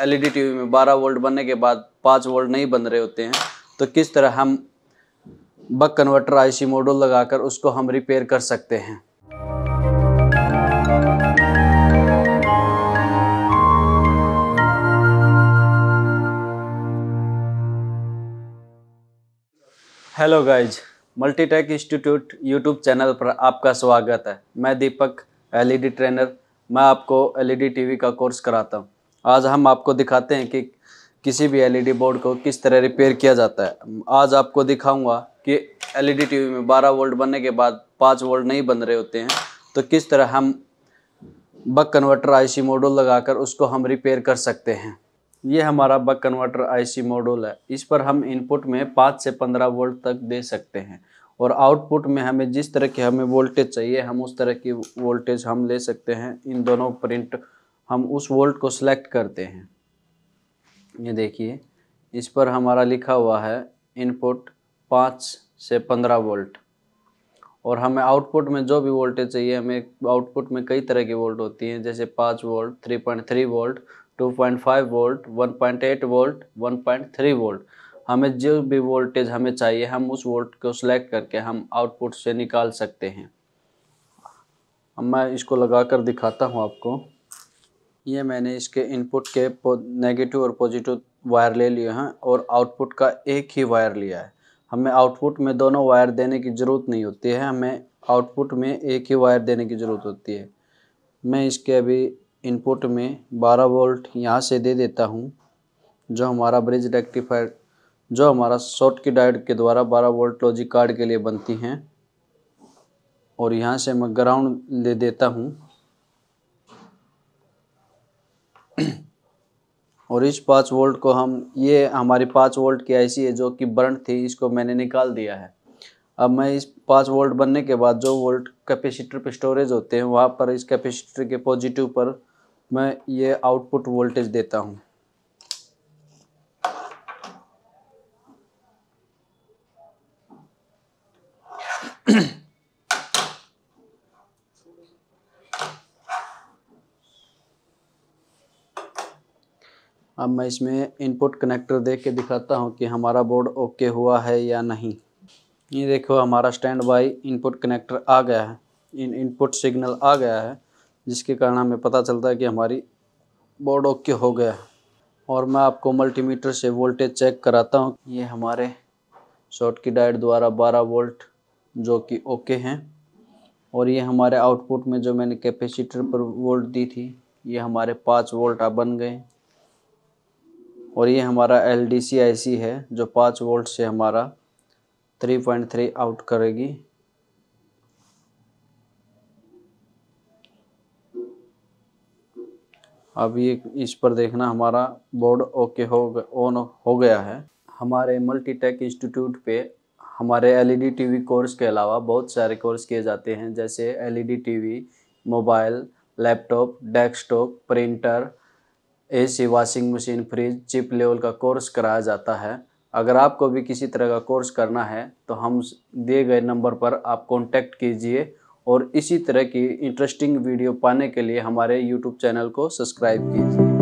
LED TV में 12 volt बनने के बाद 5 वोल्ट नहीं बन रहे होते हैं तो किस तरह हम बक कन्वर्टर आईसी मॉड्यूल लगाकर उसको हम रिपेयर कर सकते हैं hello guys Multitech Institute YouTube channel पर आपका स्वागत है मैं दीपक एलईडी ट्रेनर मैं आपको एलईडी टीवी का कोर्स कराता हूँ आज हम आपको दिखाते हैं कि किसी भी एलईडी बोर्ड को किस तरह रिपेयर किया जाता है आज आपको दिखाऊंगा कि एलईडी टीवी में 12 वोल्ट बनने के बाद 5 वोल्ट नहीं बन रहे होते हैं तो किस तरह हम बक कन्वर्टर आईसी मॉड्यूल लगाकर उसको हम रिपेयर कर सकते हैं ये हमारा बक कन्वर्टर आईसी मॉड्यूल है इस पर हम इनपुट में पाँच से पंद्रह वोल्ट तक दे सकते हैं और आउटपुट में हमें जिस तरह की हमें वोल्टेज चाहिए हम उस तरह की वोल्टेज हम ले सकते हैं इन दोनों प्रिंट हम उस वोल्ट को सिलेक्ट करते हैं ये देखिए इस पर हमारा लिखा हुआ है इनपुट पाँच से पंद्रह वोल्ट और हमें आउटपुट में जो भी वोल्टेज चाहिए हमें आउटपुट में कई तरह की वोल्ट होती हैं जैसे पाँच volt three point three volt two point five volt one point eight volt one point three volt हमें जो भी वोल्टेज हमें चाहिए हम उस वोल्ट को सिलेक्ट करके हम आउटपुट से निकाल सकते हैं मैं इसको लगा कर दिखाता हूँ आपको ये मैंने इसके इनपुट के नेगेटिव और पॉजिटिव वायर ले लिए हैं और आउटपुट का एक ही वायर लिया है हमें आउटपुट में दोनों वायर देने की ज़रूरत नहीं होती है हमें आउटपुट में एक ही वायर देने की ज़रूरत होती है मैं इसके अभी इनपुट में 12 वोल्ट यहाँ से दे देता हूँ जो हमारा ब्रिज रेक्टिफायर जो हमारा शॉर्ट की डायड के द्वारा बारह वोल्ट लॉजिक कार्ड के लिए बनती हैं और यहाँ से मैं ग्राउंड ले देता हूँ और इस पाँच वोल्ट को हम ये हमारी पाँच वोल्ट की आईसी है जो कि बर्न थी इसको मैंने निकाल दिया है अब मैं इस पाँच वोल्ट बनने के बाद जो वोल्ट कैपेसिटर पर स्टोरेज होते हैं वहाँ पर इस कैपेसिटर के पॉजिटिव पर मैं ये आउटपुट वोल्टेज देता हूँ अब मैं इसमें इनपुट कनेक्टर देख के दिखाता हूँ कि हमारा बोर्ड ओके हुआ है या नहीं ये देखो हमारा स्टैंड बाई इनपुट कनेक्टर आ गया है इन इनपुट सिग्नल आ गया है जिसके कारण हमें पता चलता है कि हमारी बोर्ड ओके हो गया है और मैं आपको मल्टीमीटर से वोल्टेज चेक कराता हूँ ये हमारे शॉर्ट की डाइट द्वारा 12 वोल्ट जो कि ओके हैं और ये हमारे आउटपुट में जो मैंने कैपेसिटर पर वोल्ट दी थी ये हमारे पाँच वोल्ट अब बन गए और ये हमारा एल डी सी आई सी है जो पाँच वोल्ट से हमारा थ्री पॉइंट थ्री आउट करेगी अब ये इस पर देखना हमारा बोर्ड ओके हो ऑन हो गया है हमारे मल्टीटेक इंस्टीट्यूट पे हमारे एलईडी टीवी कोर्स के अलावा बहुत सारे कोर्स किए जाते हैं जैसे LED TV mobile laptop desktop printer AC washing machine fridge chip level का कोर्स कराया जाता है अगर आपको भी किसी तरह का कोर्स करना है तो हम दिए गए नंबर पर आप कॉन्टैक्ट कीजिए और इसी तरह की इंटरेस्टिंग वीडियो पाने के लिए हमारे यूट्यूब चैनल को सब्सक्राइब कीजिए